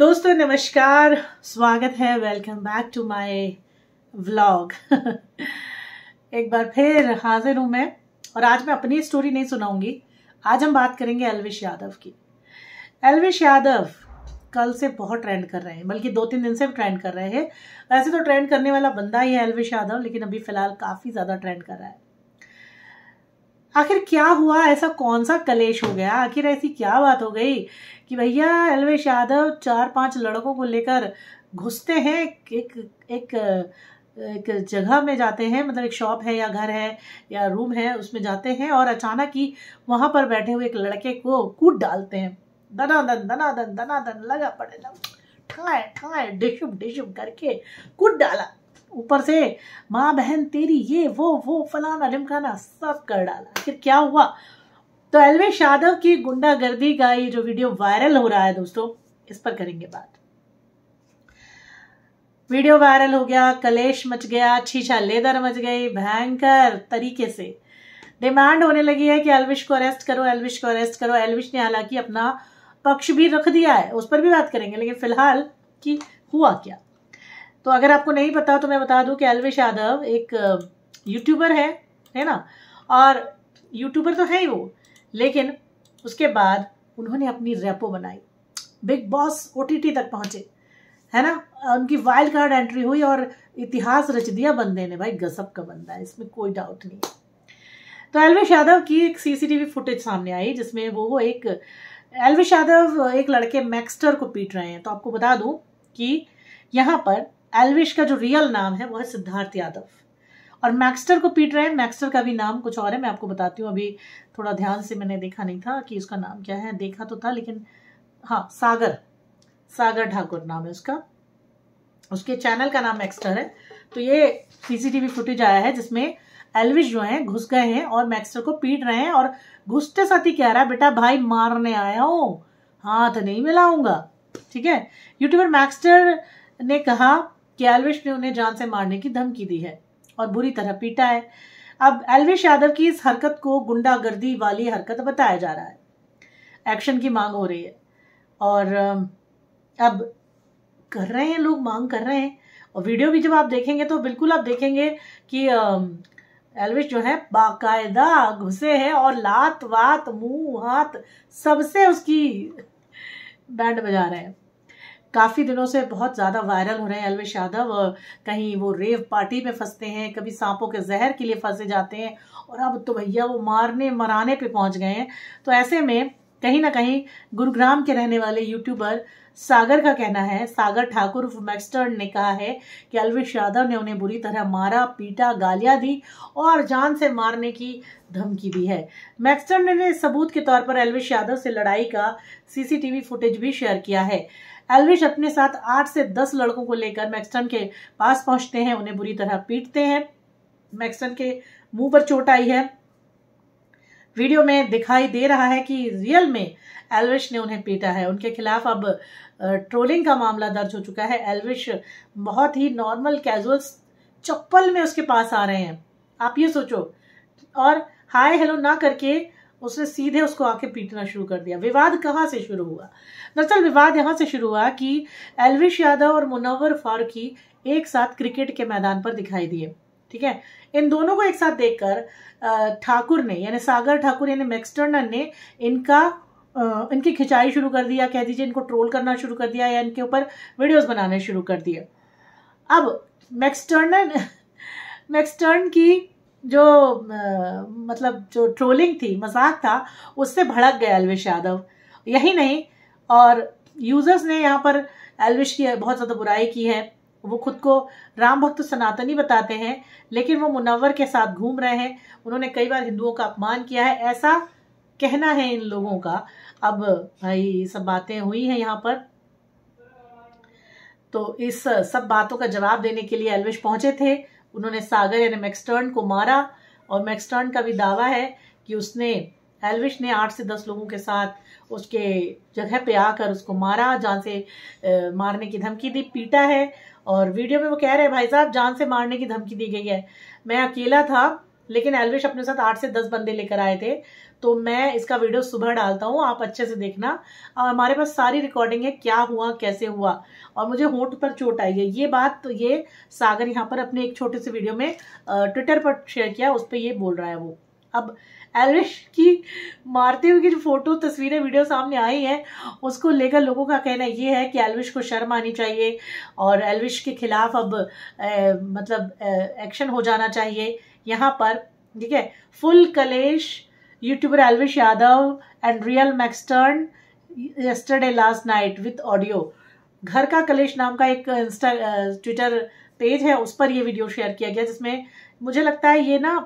दोस्तों नमस्कार स्वागत है welcome back to my vlog एक बार फिर हाजिर हूं मैं और आज मैं अपनी स्टोरी नहीं सुनाऊंगी आज हम बात करेंगे अलविश यादव की अलविश यादव कल से बहुत ट्रेंड कर रहे हैं बल्कि दो तीन दिन से ट्रेंड कर रहे हैं वैसे तो ट्रेंड करने वाला बंदा ही है अलविश यादव लेकिन अभी फ़िलहाल काफ़ी ज़्यादा ट्रेंड कर रहा है आखिर क्या हुआ ऐसा कौन सा कलेश हो गया आखिर ऐसी क्या बात हो गई कि भैया अलवेश यादव चार पांच लड़कों को लेकर घुसते हैं एक एक, एक एक जगह में जाते हैं मतलब एक शॉप है या घर है या रूम है उसमें जाते हैं और अचानक ही वहां पर बैठे हुए एक लड़के को कूद डालते हैं दनादन दनादन दनादन लगा पड़े ठाए ठाए डिशुम डिशुम करके कूद डाला ऊपर से माँ बहन तेरी ये वो वो फलाना ढिमकाना सब कर डाला फिर क्या हुआ तो अलवेश यादव की गुंडागर्दी का ये जो वीडियो वायरल हो रहा है दोस्तों इस पर करेंगे बात वीडियो वायरल हो गया कलेश मच गया छीछा लेदर मच गई भयंकर तरीके से डिमांड होने लगी है कि एलविश को अरेस्ट करो एलविश को अरेस्ट करो एलविश ने हालांकि अपना पक्ष भी रख दिया है उस पर भी बात करेंगे लेकिन फिलहाल कि हुआ क्या तो अगर आपको नहीं पता तो मैं बता दूं कि अलवेश यादव एक यूट्यूबर है है ना और यूट्यूबर तो है ही वो लेकिन उसके बाद उन्होंने अपनी रेपो बनाई बिग बॉस ओ तक पहुंचे है ना उनकी वाइल्ड कार्ड एंट्री हुई और इतिहास रच दिया बंदे ने भाई गजब का बंदा है इसमें कोई डाउट नहीं तो एलवेश यादव की एक सीसीटीवी फुटेज सामने आई जिसमें वो एक एलवेश यादव एक लड़के मैक्स्टर को पीट रहे हैं तो आपको बता दूं कि यहाँ पर एलविश का जो रियल नाम है वो है सिद्धार्थ यादव और मैक्स्टर को पीट रहे हैं मैक्स्टर का भी नाम कुछ और है मैं आपको बताती हूँ अभी थोड़ा ध्यान से मैंने देखा नहीं था कि उसका नाम क्या है देखा तो था लेकिन हाँ सागर सागर ठाकुर नाम है उसका उसके चैनल का नाम मैक्स्टर है तो ये सीसीटीवी फुटेज आया है जिसमें एलविश जो है घुस गए हैं और मैक्स्टर को पीट रहे हैं और घुसते साथ ही कह रहा है बेटा भाई मारने आया हो हाथ नहीं मिलाऊंगा ठीक है यूट्यूबर मैक्स्टर ने कहा कि एलविश ने उन्हें जान से मारने की धमकी दी है और बुरी तरह पीटा है अब एलविश यादव की इस हरकत को गुंडागर्दी वाली हरकत बताया जा रहा है एक्शन की मांग हो रही है और अब कर रहे हैं लोग मांग कर रहे हैं और वीडियो भी जब आप देखेंगे तो बिल्कुल आप देखेंगे कि एलविश जो है बाकायदा घुसे हैं और लात वात मुंह हाथ सबसे उसकी बैंड बजा रहे हैं काफ़ी दिनों से बहुत ज़्यादा वायरल हो रहे हैं अलवेश यादव कहीं वो रेव पार्टी में फंसते हैं कभी सांपों के जहर के लिए फंसे जाते हैं और अब तो भैया वो मारने मराने पे पहुंच गए हैं तो ऐसे में कहीं ना कहीं गुरुग्राम के रहने वाले यूट्यूबर सागर का कहना है सागर ठाकुर मैक्सटर्न ने कहा है कि अलवेश यादव ने उन्हें बुरी तरह मारा पीटा गालियां दी और जान से मारने की धमकी दी है मैक्सटर्न ने सबूत के तौर पर अलवेश यादव से लड़ाई का सीसीटीवी फुटेज भी शेयर किया है एलविश अपने साथ आठ से दस लड़कों को लेकर मैक्सटन के पास पहुंचते हैं उन्हें बुरी तरह पीटते हैं मैक्सटन के मुंह पर चोट आई है वीडियो में दिखाई दे रहा है कि रियल में एलविश ने उन्हें पीटा है उनके खिलाफ अब ट्रोलिंग का मामला दर्ज हो चुका है एलविश बहुत ही नॉर्मल कैजुअल चप्पल में उसके पास आ रहे हैं आप ये सोचो और हाय हेलो ना करके उसने सीधे उसको आके पीटना शुरू कर दिया विवाद कहाँ से शुरू हुआ दरअसल विवाद यहाँ से शुरू हुआ कि एलविश यादव और मुनवर फारूकी एक साथ क्रिकेट के मैदान पर दिखाई दिए ठीक है इन दोनों को एक साथ देखकर ठाकुर ने यानी सागर ठाकुर यानी मैक्सटर्नर ने इनका इनकी खिंचाई शुरू कर दिया कह दीजिए इनको ट्रोल करना शुरू कर दिया या इनके ऊपर वीडियोस बनाने शुरू कर दिए अब मैक्सटर्नर मैक्सटर्न की जो आ, मतलब जो ट्रोलिंग थी मजाक था उससे भड़क गए अलविश यादव यही नहीं और यूजर्स ने यहाँ पर अलविश की बहुत ज़्यादा बुराई की है वो खुद को राम भक्त तो सनातनी बताते हैं लेकिन वो मुनवर के साथ घूम रहे हैं उन्होंने कई बार हिंदुओं का अपमान किया है ऐसा कहना है इन लोगों का अब भाई ये सब बातें हुई हैं यहाँ पर तो इस सब बातों का जवाब देने के लिए अलविश पहुंचे थे उन्होंने सागर यानी मैक्सटर्न को मारा और मैक्सटर्न का भी दावा है कि उसने एलविश ने आठ से दस लोगों के साथ उसके जगह पे आकर उसको मारा जान से आ, मारने की धमकी दी पीटा है और वीडियो में वो कह रहे हैं भाई साहब जान से मारने की धमकी दी गई है मैं अकेला था लेकिन एलविश अपने साथ आठ से दस बंदे लेकर आए थे तो मैं इसका वीडियो सुबह डालता हूँ आप अच्छे से देखना और हमारे पास सारी रिकॉर्डिंग है क्या हुआ कैसे हुआ और मुझे होंठ पर चोट आई है ये बात तो ये सागर यहाँ पर अपने एक छोटे से वीडियो में ट्विटर पर शेयर किया उस पर ये बोल रहा है वो अब एलविश की मारते हुए की जो फोटो तस्वीरें वीडियो सामने आई हैं उसको लेकर लोगों का कहना ये है कि एलविश को शर्म आनी चाहिए और एलविश के खिलाफ अब ए, मतलब एक्शन हो जाना चाहिए यहाँ पर ठीक है फुल कलेश YouTuber Elvish Yadav and real Maxtern yesterday last night with audio घर का कलेश नाम का एक इंस्टा ट्विटर पेज है उस पर ये वीडियो शेयर किया गया जिसमें मुझे लगता है ये ना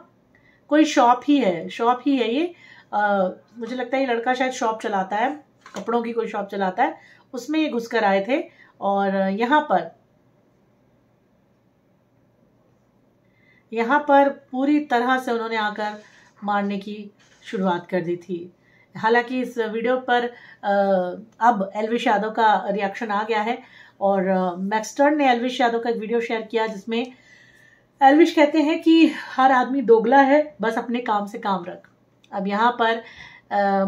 कोई शॉप ही है शॉप ही है ये आ, uh, मुझे लगता है ये लड़का शायद शॉप चलाता है कपड़ों की कोई शॉप चलाता है उसमें ये घुस कर आए थे और यहाँ पर यहाँ पर पूरी तरह से उन्होंने आकर मारने की शुरुआत कर दी थी हालांकि इस वीडियो पर अब एलविश यादव का रिएक्शन आ गया है और मैक्सटर्न ने एलविश यादव का एक वीडियो शेयर किया जिसमें एलविश कहते हैं कि हर आदमी दोगला है बस अपने काम से काम रख अब यहाँ पर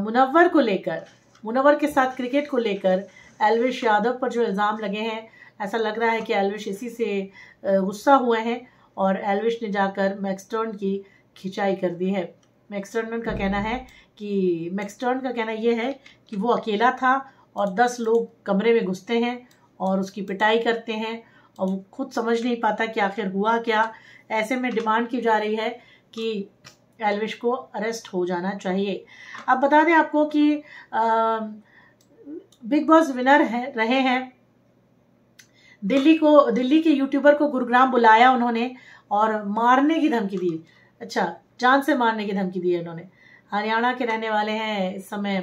मुनवर को लेकर मुनवर के साथ क्रिकेट को लेकर एलविश यादव पर जो इल्ज़ाम लगे हैं ऐसा लग रहा है कि एलविश इसी से गुस्सा हुए हैं और एलविश ने जाकर मैक्सटर्न की खिंचाई कर दी है मैक्सटर्न का कहना है कि मैक्सटर्न का कहना यह है कि वो अकेला था और दस लोग कमरे में घुसते हैं और उसकी पिटाई करते हैं और वो खुद समझ नहीं पाता कि आखिर हुआ क्या ऐसे में डिमांड की जा रही है कि एलविश को अरेस्ट हो जाना चाहिए अब बता दें आपको कि आ, बिग बॉस विनर है रहे हैं दिल्ली को दिल्ली के यूट्यूबर को गुरुग्राम बुलाया उन्होंने और मारने की धमकी दी अच्छा जान से मारने की धमकी दी है उन्होंने हरियाणा के रहने वाले हैं इस समय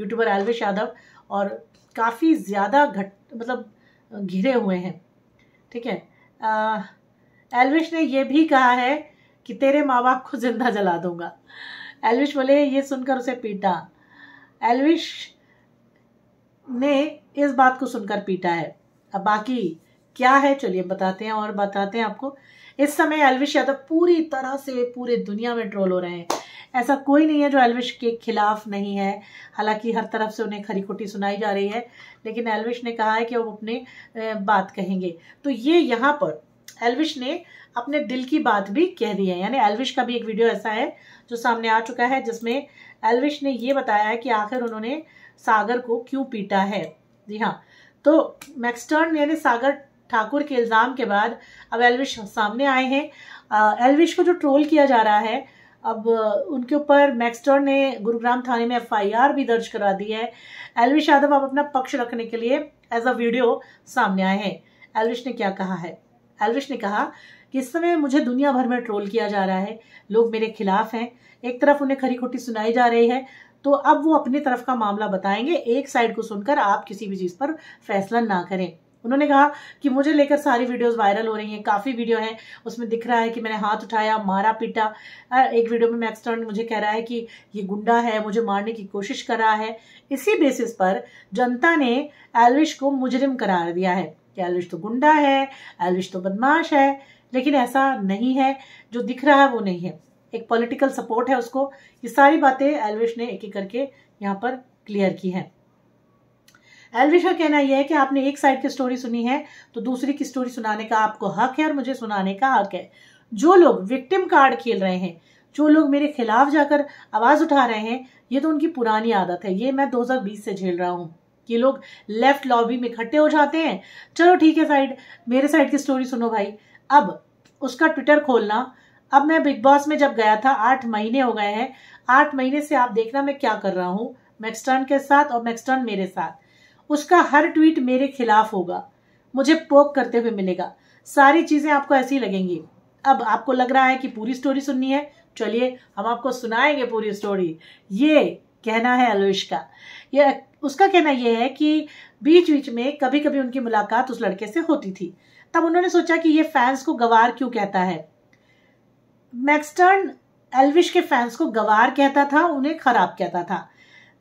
यूट्यूबर अलवेश यादव और काफ़ी ज़्यादा घट मतलब घिरे हुए हैं ठीक है एलविश ने यह भी कहा है कि तेरे माँ बाप को जिंदा जला दूंगा एलविश बोले ये सुनकर उसे पीटा एलविश ने इस बात को सुनकर पीटा है अब बाकी क्या है चलिए बताते हैं और बताते हैं आपको इस समय एलविश यादव पूरी तरह से पूरे दुनिया में ट्रोल हो रहे हैं ऐसा कोई नहीं है जो एलविश के खिलाफ नहीं है हालांकि हर तरफ से उन्हें खरी खोटी सुनाई जा रही है लेकिन एलविश ने कहा है कि वो अपने बात कहेंगे तो ये यहाँ पर एलविश ने अपने दिल की बात भी कह दी है यानी एलविश का भी एक वीडियो ऐसा है जो सामने आ चुका है जिसमें एलविश ने ये बताया है कि आखिर उन्होंने सागर को क्यों पीटा है जी हाँ तो मैक्सटर्न यानी सागर ठाकुर के इल्ज़ाम के बाद अब एलविश सामने आए हैं एलविश को जो ट्रोल किया जा रहा है अब उनके ऊपर मैक्सटर्न ने गुरुग्राम थाने में एफआईआर भी दर्ज करा दी है एलविश यादव अब अपना पक्ष रखने के लिए एज अ वीडियो सामने आए हैं एलविश ने क्या कहा है एलविश ने कहा कि इस समय मुझे दुनिया भर में ट्रोल किया जा रहा है लोग मेरे खिलाफ हैं एक तरफ उन्हें खरी खोटी सुनाई जा रही है तो अब वो अपने तरफ का मामला बताएंगे एक साइड को सुनकर आप किसी भी चीज़ पर फैसला ना करें उन्होंने कहा कि मुझे लेकर सारी वीडियोस वायरल हो रही हैं काफ़ी वीडियो हैं उसमें दिख रहा है कि मैंने हाथ उठाया मारा पीटा एक वीडियो में मैक्स मुझे कह रहा है कि ये गुंडा है मुझे मारने की कोशिश कर रहा है इसी बेसिस पर जनता ने एलविश को मुजरिम करार दिया है कि एलविश तो गुंडा है एलविश तो बदमाश है लेकिन ऐसा नहीं है जो दिख रहा है वो नहीं है एक पॉलिटिकल सपोर्ट है उसको ये सारी बातें एलविश ने एक एक करके यहाँ पर क्लियर की है एलविश का कहना यह है कि आपने एक साइड की स्टोरी सुनी है तो दूसरी की स्टोरी सुनाने का आपको हक है और मुझे सुनाने का हक है जो लोग विक्टिम कार्ड खेल रहे हैं जो लोग मेरे खिलाफ जाकर आवाज़ उठा रहे हैं ये तो उनकी पुरानी आदत है ये मैं 2020 से झेल रहा हूँ ये लोग लेफ्ट लॉबी में इकट्ठे हो जाते हैं चलो ठीक है साइड मेरे साइड की स्टोरी सुनो भाई अब उसका ट्विटर खोलना अब मैं बिग बॉस में जब गया था आठ महीने हो गए हैं आठ महीने से आप देखना मैं क्या कर रहा हूँ मैक्सटर्न के साथ और मैक्सटर्न मेरे साथ उसका हर ट्वीट मेरे खिलाफ होगा मुझे पोक करते हुए मिलेगा सारी चीजें आपको ऐसी लगेंगी अब आपको लग रहा है कि पूरी स्टोरी सुननी है चलिए हम आपको सुनाएंगे पूरी स्टोरी ये कहना है अलविश का ये उसका कहना यह है कि बीच बीच में कभी कभी उनकी मुलाकात उस लड़के से होती थी तब उन्होंने सोचा कि ये फैंस को गवार क्यों कहता है मैक्सटर्न एल्विश के फैंस को गवार कहता था उन्हें खराब कहता था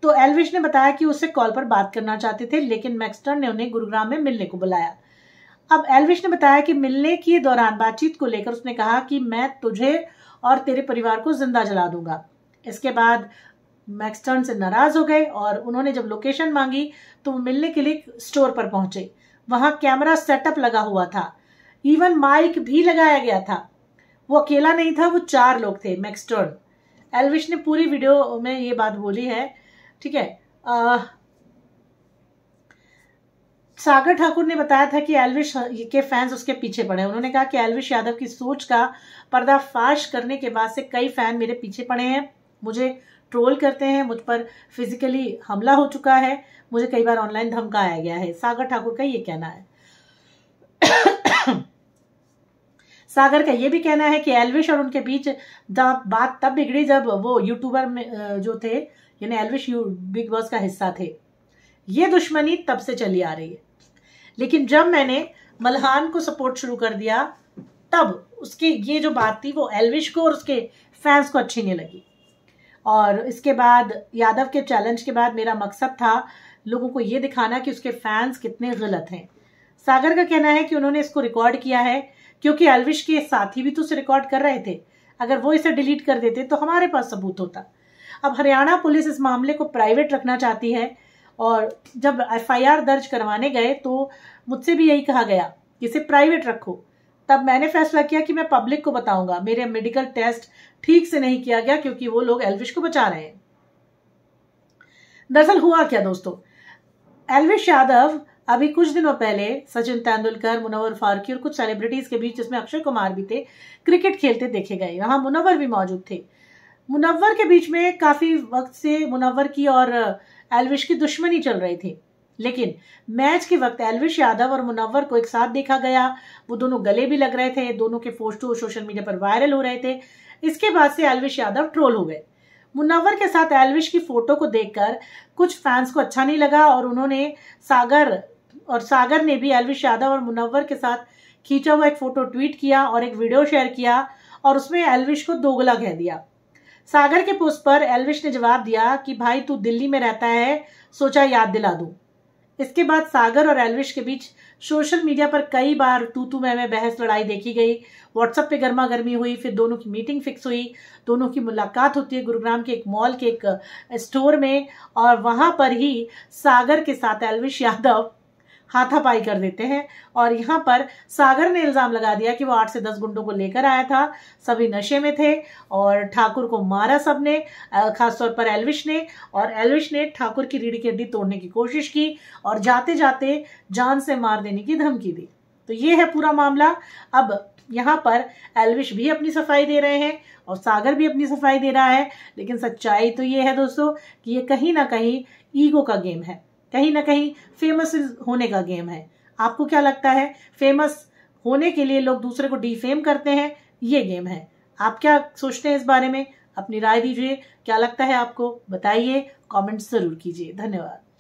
तो एल्विश ने बताया कि उससे कॉल पर बात करना चाहते थे लेकिन मैक्सटर्न ने उन्हें गुरुग्राम में मिलने को बुलाया अब एल्विश ने बताया कि मिलने के दौरान बातचीत को लेकर उसने कहा कि मैं तुझे और तेरे परिवार को जिंदा जला दूंगा इसके बाद मैक्सटर्न से नाराज हो गए और उन्होंने जब लोकेशन मांगी तो वो मिलने के लिए स्टोर पर पहुंचे वहां कैमरा सेटअप लगा हुआ था इवन माइक भी लगाया गया था वो अकेला नहीं था वो चार लोग थे मैक्सटर्न एलविश ने पूरी वीडियो में ये बात बोली है ठीक है आ, सागर ठाकुर ने बताया था कि एलविश के फैंस उसके पीछे पड़े उन्होंने कहा कि एलविश यादव की सोच का पर्दाफाश करने के बाद से कई फैन मेरे पीछे पड़े हैं मुझे ट्रोल करते हैं मुझ पर फिजिकली हमला हो चुका है मुझे कई बार ऑनलाइन धमकाया गया है सागर ठाकुर का ये कहना है सागर का ये भी कहना है कि एलविश और उनके बीच बात तब बिगड़ी जब वो यूट्यूबर में जो थे यानी एलविश बिग बॉस का हिस्सा थे ये दुश्मनी तब से चली आ रही है लेकिन जब मैंने मलहान को सपोर्ट शुरू कर दिया तब उसकी ये जो बात थी वो एलविश को और उसके फैंस को अच्छी नहीं लगी और इसके बाद यादव के चैलेंज के बाद मेरा मकसद था लोगों को ये दिखाना कि उसके फैंस कितने गलत हैं सागर का कहना है कि उन्होंने इसको रिकॉर्ड किया है क्योंकि एलविश के साथी भी तो उसे रिकॉर्ड कर रहे थे अगर वो इसे डिलीट कर देते तो हमारे पास सबूत होता अब हरियाणा पुलिस इस मामले को प्राइवेट रखना चाहती है और जब एफआईआर दर्ज करवाने गए तो मुझसे भी यही कहा गया कि इसे प्राइवेट रखो तब मैंने फैसला किया कि मैं पब्लिक को बताऊंगा मेरे मेडिकल टेस्ट ठीक से नहीं किया गया क्योंकि वो लोग एलविश को बचा रहे हैं दरअसल हुआ क्या दोस्तों एलविश यादव अभी कुछ दिनों पहले सचिन तेंदुलकर मुनवर फारूकी और कुछ सेलिब्रिटीज के बीच जिसमें अक्षय कुमार भी थे क्रिकेट खेलते देखे गए वहां मुनवर भी मौजूद थे मुनवर के बीच में काफी वक्त से मुनवर की और एलविश की दुश्मनी चल रही थी लेकिन मैच के वक्त एलविश यादव और मुनवर को एक साथ देखा गया वो दोनों गले भी लग रहे थे दोनों के फोटो सोशल मीडिया पर वायरल हो रहे थे इसके बाद से एलविश यादव ट्रोल हो गए मुनावर के साथ एलविश की फोटो को देखकर कुछ फैंस को अच्छा नहीं लगा और उन्होंने सागर और सागर ने भी एलविश यादव और मुनावर के साथ खींचा हुआ एक फोटो ट्वीट किया और एक वीडियो शेयर किया और उसमें एलविश को दोगला कह दिया सागर के पोस्ट पर एलविश ने जवाब दिया कि भाई तू दिल्ली में रहता है सोचा याद दिला दू इसके बाद सागर और एलविश के बीच सोशल मीडिया पर कई बार तू तू मैं मैं बहस लड़ाई देखी गई व्हाट्सएप पे गर्मा गर्मी हुई फिर दोनों की मीटिंग फिक्स हुई दोनों की मुलाकात होती है गुरुग्राम के एक मॉल के एक स्टोर में और वहाँ पर ही सागर के साथ एलविश यादव हाथापाई कर देते हैं और यहाँ पर सागर ने इल्ज़ाम लगा दिया कि वो आठ से दस गुंडों को लेकर आया था सभी नशे में थे और ठाकुर को मारा सब ने खासतौर पर एलविश ने और एलविश ने ठाकुर की रीढ़ी की हड्डी तोड़ने की कोशिश की और जाते जाते जान से मार देने की धमकी दी तो ये है पूरा मामला अब यहाँ पर एलविश भी अपनी सफाई दे रहे हैं और सागर भी अपनी सफाई दे रहा है लेकिन सच्चाई तो ये है दोस्तों कि ये कहीं ना कहीं ईगो का गेम है कहीं ना कहीं फेमस होने का गेम है आपको क्या लगता है फेमस होने के लिए लोग दूसरे को डिफेम करते हैं ये गेम है आप क्या सोचते हैं इस बारे में अपनी राय दीजिए क्या लगता है आपको बताइए कमेंट जरूर कीजिए धन्यवाद